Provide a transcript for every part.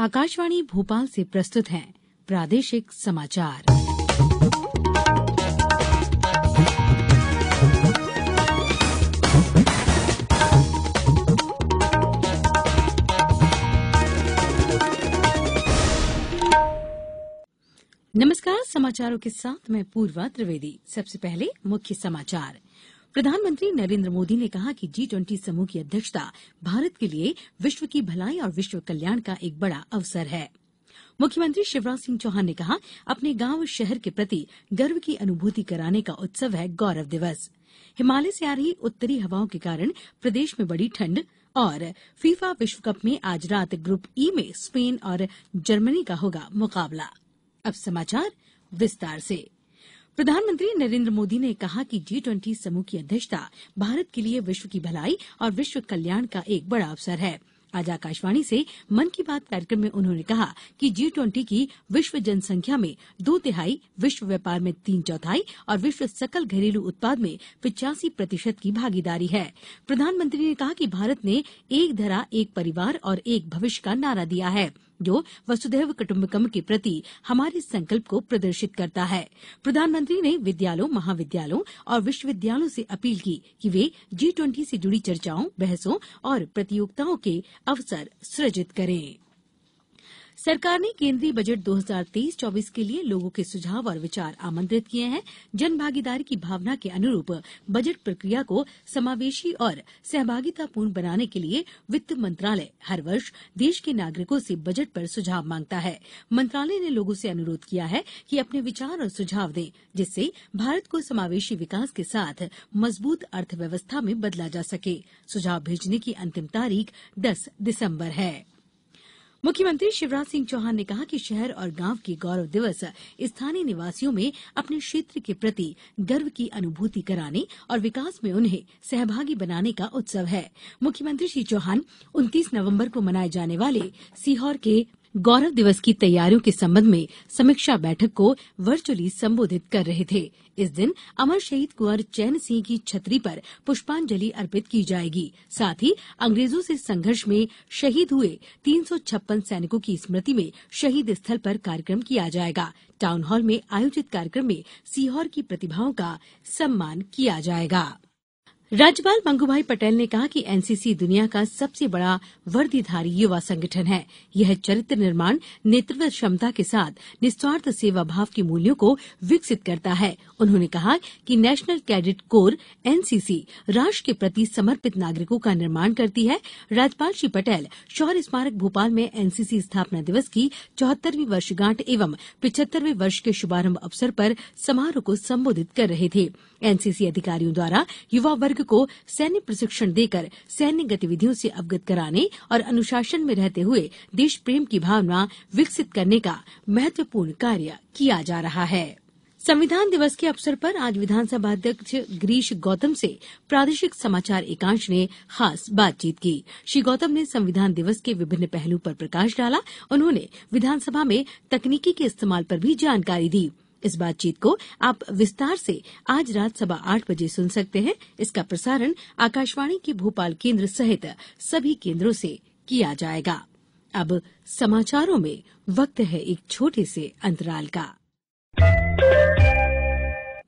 आकाशवाणी भोपाल से प्रस्तुत है प्रादेशिक समाचार नमस्कार समाचारों के साथ मैं पूर्वा त्रिवेदी सबसे पहले मुख्य समाचार प्रधानमंत्री नरेन्द्र मोदी ने कहा कि जी ट्वेंटी समूह की अध्यक्षता भारत के लिए विश्व की भलाई और विश्व कल्याण का एक बड़ा अवसर है मुख्यमंत्री शिवराज सिंह चौहान ने कहा अपने गांव शहर के प्रति गर्व की अनुभूति कराने का उत्सव है गौरव दिवस हिमालय से आ रही उत्तरी हवाओं के कारण प्रदेश में बड़ी ठंड और फीफा विश्व कप में आज रात ग्रुप ई e में स्पेन और जर्मनी का होगा मुकाबला अब समाचार विस्तार से प्रधानमंत्री नरेन्द्र मोदी ने कहा कि जी ट्वेंटी समूह की अध्यक्षता भारत के लिए विश्व की भलाई और विश्व कल्याण का एक बड़ा अवसर है आज आकाशवाणी से मन की बात कार्यक्रम में उन्होंने कहा कि जी ट्वेंटी की विश्व जनसंख्या में दो तिहाई विश्व व्यापार में तीन चौथाई और विश्व सकल घरेलू उत्पाद में पिचासी प्रतिशत की भागीदारी है प्रधानमंत्री ने कहा कि भारत ने एक धरा एक परिवार और एक भविष्य का नारा दिया है जो वसुधैव कुटुम्बकम के प्रति हमारे संकल्प को प्रदर्शित करता है प्रधानमंत्री ने विद्यालयों महाविद्यालयों और विश्वविद्यालयों से अपील की कि वे जी ट्वेंटी से जुड़ी चर्चाओं बहसों और प्रतियोगिताओं के अवसर सृजित करें सरकार ने केंद्रीय बजट 2023-24 के लिए लोगों के सुझाव और विचार आमंत्रित किए हैं जनभागीदारी की भावना के अनुरूप बजट प्रक्रिया को समावेशी और सहभागितापूर्ण बनाने के लिए वित्त मंत्रालय हर वर्ष देश के नागरिकों से बजट पर सुझाव मांगता है मंत्रालय ने लोगों से अनुरोध किया है कि अपने विचार और सुझाव दें जिससे भारत को समावेशी विकास के साथ मजबूत अर्थव्यवस्था में बदला जा सके सुझाव भेजने की अंतिम तारीख दस दिसम्बर है मुख्यमंत्री शिवराज सिंह चौहान ने कहा कि शहर और गांव के गौरव दिवस स्थानीय निवासियों में अपने क्षेत्र के प्रति गर्व की अनुभूति कराने और विकास में उन्हें सहभागी बनाने का उत्सव है मुख्यमंत्री श्री चौहान उनतीस नवम्बर को मनाये जाने वाले सीहोर के गौरव दिवस की तैयारियों के संबंध में समीक्षा बैठक को वर्चुअली संबोधित कर रहे थे इस दिन अमर शहीद कुंवर चैन सिंह की छतरी पर पुष्पांजलि अर्पित की जाएगी साथ ही अंग्रेजों से संघर्ष में शहीद हुए तीन सैनिकों की स्मृति में शहीद स्थल पर कार्यक्रम किया जाएगा टाउन हॉल में आयोजित कार्यक्रम में सीहोर की प्रतिभाओं का सम्मान किया जाएगा राज्यपाल मंगूभाई पटेल ने कहा कि एनसीसी दुनिया का सबसे बड़ा वर्दीधारी युवा संगठन है यह चरित्र निर्माण नेतृत्व क्षमता के साथ निस्वार्थ सेवा भाव के मूल्यों को विकसित करता है उन्होंने कहा कि नेशनल कैडेट कोर एनसीसी राष्ट्र के प्रति समर्पित नागरिकों का निर्माण करती है राज्यपाल श्री पटेल शौर्य स्मारक भोपाल में एनसीसी स्थापना दिवस की चौहत्तरवीं वर्षगांठ एवं पिछहत्तरवें वर्ष के शुभारंभ अवसर पर समारोह को संबोधित कर रहे थे एनसीसी अधिकारियों द्वारा युवा वर्ग वर्ग को सैन्य प्रशिक्षण देकर सैन्य गतिविधियों से अवगत कराने और अनुशासन में रहते हुए देश प्रेम की भावना विकसित करने का महत्वपूर्ण कार्य किया जा रहा है संविधान दिवस के अवसर पर आज विधानसभा अध्यक्ष गिरीश गौतम से प्रादेशिक समाचार एकांश ने खास बातचीत की श्री गौतम ने संविधान दिवस के विभिन्न पहलू पर प्रकाश डाला उन्होंने विधानसभा में तकनीकी के इस्तेमाल पर भी जानकारी दी इस बातचीत को आप विस्तार से आज रात सवा आठ बजे सुन सकते हैं इसका प्रसारण आकाशवाणी के भोपाल केन्द्र सहित सभी केन्द्रों से किया जाएगा अब समाचारों में वक्त है एक छोटे से अंतराल का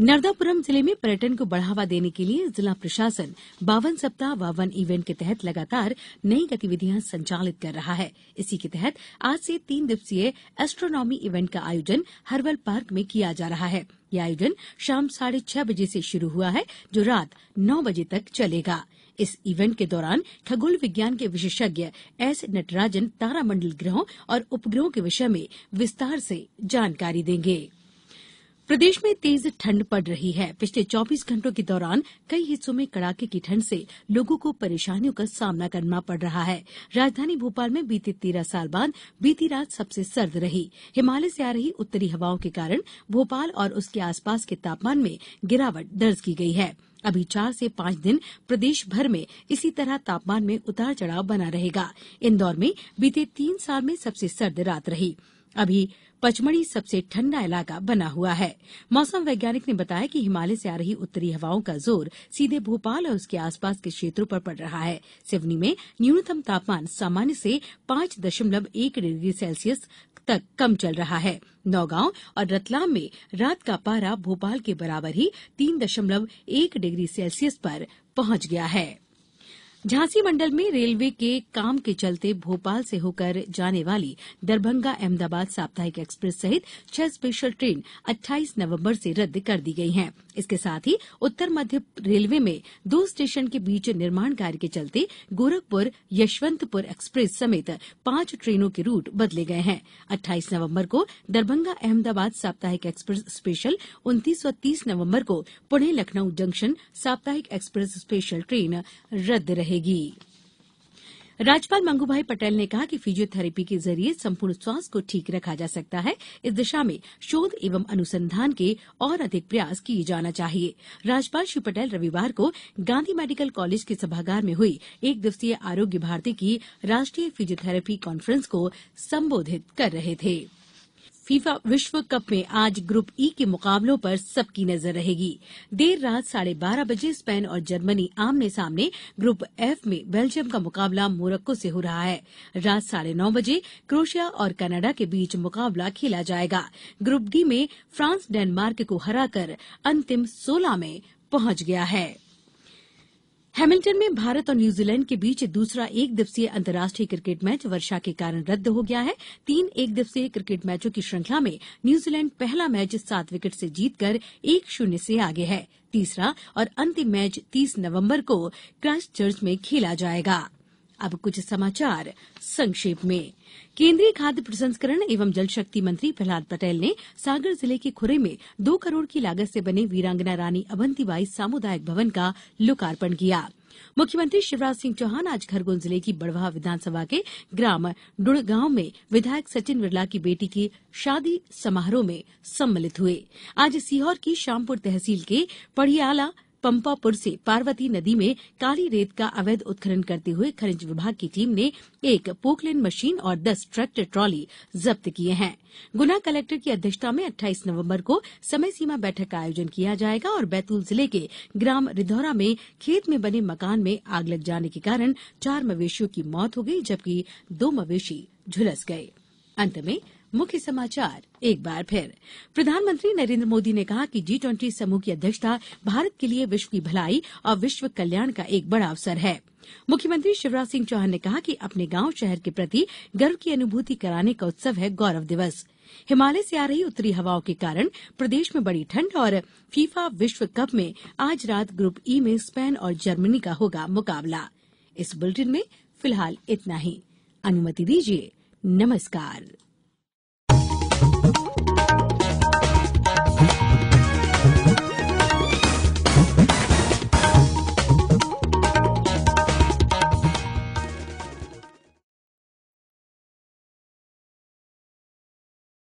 नर्मदापुरम जिले में पर्यटन को बढ़ावा देने के लिए जिला प्रशासन बावन सप्ताह बावन इवेंट के तहत लगातार नई गतिविधियां संचालित कर रहा है इसी के तहत आज से तीन दिवसीय एस्ट्रोनॉमी इवेंट का आयोजन हर्बल पार्क में किया जा रहा है यह आयोजन शाम साढ़े छह बजे से शुरू हुआ है जो रात नौ बजे तक चलेगा इस इवेंट के दौरान खगोल विज्ञान के विशेषज्ञ एस नटराजन तारामंडल ग्रहों और उपग्रहों के विषय में विस्तार से जानकारी देंगे प्रदेश में तेज ठंड पड़ रही है पिछले 24 घंटों के दौरान कई हिस्सों में कड़ाके की ठंड से लोगों को परेशानियों का सामना करना पड़ रहा है राजधानी भोपाल में बीते तेरह साल बाद बीती रात सबसे सर्द रही हिमालय से आ रही उत्तरी हवाओं के कारण भोपाल और उसके आसपास के तापमान में गिरावट दर्ज की गई है अभी चार से पांच दिन प्रदेश भर में इसी तरह तापमान में उतार चढ़ाव बना रहेगा इंदौर में बीते तीन साल में सबसे सर्द रात रही अभी पचमढ़ी सबसे ठंडा इलाका बना हुआ है मौसम वैज्ञानिक ने बताया कि हिमालय से आ रही उत्तरी हवाओं का जोर सीधे भोपाल और उसके आसपास के क्षेत्रों पर पड़ रहा है सिवनी में न्यूनतम तापमान सामान्य से पांच दशमलव एक डिग्री सेल्सियस तक कम चल रहा है नौगांव और रतलाम में रात का पारा भोपाल के बराबर ही तीन दशमलव एक डिग्री सेल्सियस पर पहुंच गया है झांसी मंडल में रेलवे के काम के चलते भोपाल से होकर जाने वाली दरभंगा अहमदाबाद साप्ताहिक एक्सप्रेस सहित छह स्पेशल ट्रेन 28 नवंबर से रद्द कर दी गई हैं। इसके साथ ही उत्तर मध्य रेलवे में दो स्टेशन के बीच निर्माण कार्य के चलते गोरखपुर यशवंतपुर एक्सप्रेस समेत पांच ट्रेनों के रूट बदले गए हैं अट्ठाईस नवम्बर को दरभंगा अहमदाबाद साप्ताहिक एक्सप्रेस स्पेशल उनतीस व तीस नवम्बर को पुणे लखनऊ जंक्शन साप्ताहिक एक्सप्रेस स्पेशल ट्रेन रद्द रहे रहेगी राज्यपाल मंगूभाई पटेल ने कहा कि फिजियोथेरेपी के जरिए संपूर्ण स्वास्थ्य को ठीक रखा जा सकता है इस दिशा में शोध एवं अनुसंधान के और अधिक प्रयास किए जाना चाहिए राज्यपाल श्री पटेल रविवार को गांधी मेडिकल कॉलेज के सभागार में हुई एक दिवसीय आरोग्य भारती की राष्ट्रीय फिजियोथेरेपी कॉन्फ्रेंस को संबोधित कर रहे थे फीफा विश्व कप में आज ग्रुप ई के मुकाबलों पर सबकी नजर रहेगी देर रात साढ़े बारह बजे स्पेन और जर्मनी आमने सामने ग्रुप एफ में बेल्जियम का मुकाबला मोरक्को से हो रहा है रात साढ़े नौ बजे क्रोशिया और कनाडा के बीच मुकाबला खेला जाएगा ग्रुप डी में फ्रांस डेनमार्क को हराकर अंतिम सोलह में पहुंच गया है हैमिल्टन में भारत और न्यूजीलैंड के बीच दूसरा एक दिवसीय अंतर्राष्ट्रीय क्रिकेट मैच वर्षा के कारण रद्द हो गया है तीन एक दिवसीय क्रिकेट मैचों की श्रृंखला में न्यूजीलैंड पहला मैच सात विकेट से जीतकर एक शून्य से आगे है तीसरा और अंतिम मैच तीस नवम्बर को क्राइस्टचर्च में खेला जाएगा अब कुछ समाचार संक्षेप में केंद्रीय खाद्य प्रसंस्करण एवं जल शक्ति मंत्री प्रहलाद पटेल ने सागर जिले के खुरे में दो करोड़ की लागत से बने वीरांगना रानी अवंतीबाई सामुदायिक भवन का लोकार्पण किया मुख्यमंत्री शिवराज सिंह चौहान आज खरगोन जिले की बड़वा विधानसभा के ग्राम डुड़गांव में विधायक सचिन बिरला की बेटी की शादी समारोह में सम्मिलित हुए आज सीहोर की श्यामपुर तहसील के पढ़ियाला पंपापुर से पार्वती नदी में काली रेत का अवैध उत्खनन करते हुए खनिज विभाग की टीम ने एक पोकलेन मशीन और दस ट्रैक्टर ट्रॉली जब्त किए हैं गुना कलेक्टर की अध्यक्षता में 28 नवंबर को समय सीमा बैठक का आयोजन किया जाएगा और बैतूल जिले के ग्राम रिधौरा में खेत में बने मकान में आग लग जाने के कारण चार मवेशियों की मौत हो गई जबकि दो मवेशी झुलस गए अंत में मुख्य समाचार एक बार फिर प्रधानमंत्री नरेंद्र मोदी ने कहा कि जी ट्वेंटी समूह की अध्यक्षता भारत के लिए विश्व की भलाई और विश्व कल्याण का एक बड़ा अवसर है मुख्यमंत्री शिवराज सिंह चौहान ने कहा कि अपने गांव शहर के प्रति गर्व की अनुभूति कराने का उत्सव है गौरव दिवस हिमालय से आ रही उत्तरी हवाओं के कारण प्रदेश में बड़ी ठंड और फीफा विश्व कप में आज रात ग्रुप ई में स्पेन और जर्मनी का होगा मुकाबला इस बुलेटिन में फिलहाल इतना ही अनुमति दीजिए नमस्कार